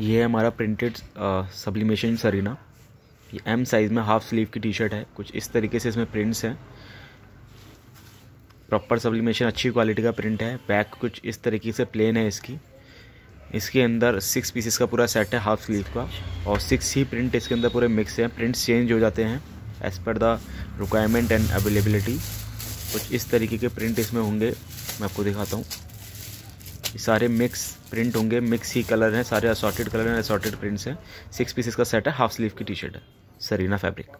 ये है हमारा प्रिंटेड सब्लिमेशन सरीना ये एम साइज़ में हाफ स्लीव की टी शर्ट है कुछ इस तरीके से इसमें प्रिंट्स हैं प्रॉपर सब्लिमेशन अच्छी क्वालिटी का प्रिंट है बैक कुछ इस तरीके से प्लेन है इसकी इसके अंदर सिक्स पीसेस का पूरा सेट है हाफ स्लीव का और सिक्स ही प्रिंट इसके अंदर पूरे मिक्स हैं प्रिंट्स चेंज हो जाते हैं as per the requirement and availability कुछ इस तरीके के प्रिंट इसमें होंगे मैं आपको दिखाता हूँ सारे मिक्स प्रिंट होंगे मिक्स ही कलर हैं सारे असॉटेड कलर हैं असॉटेड प्रिंट्स हैं सिक्स पीसेस का सेट है हाफ स्लीव की टी शर्ट है सरीना फैब्रिक